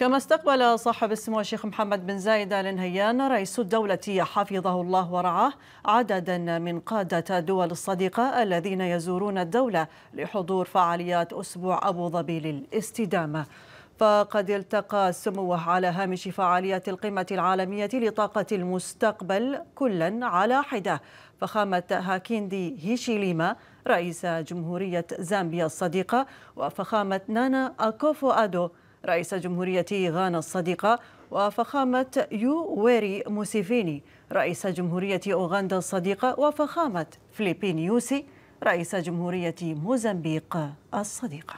كما استقبل صاحب السمو الشيخ محمد بن زايد ال نهيان رئيس الدولة حفظه الله ورعاه عددا من قادة الدول الصديقة الذين يزورون الدولة لحضور فعاليات أسبوع أبو ظبي للاستدامة فقد التقى سموه على هامش فعاليات القمة العالمية لطاقة المستقبل كلا على حدة فخامة هاكيندي هيشيليما رئيس جمهورية زامبيا الصديقة وفخامة نانا أكوفو أدو رئيس جمهورية غانا الصديقة وفخامة يو ويري موسيفيني رئيس جمهورية أوغندا الصديقة وفخامة فليبين يوسي رئيس جمهورية موزمبيق الصديقة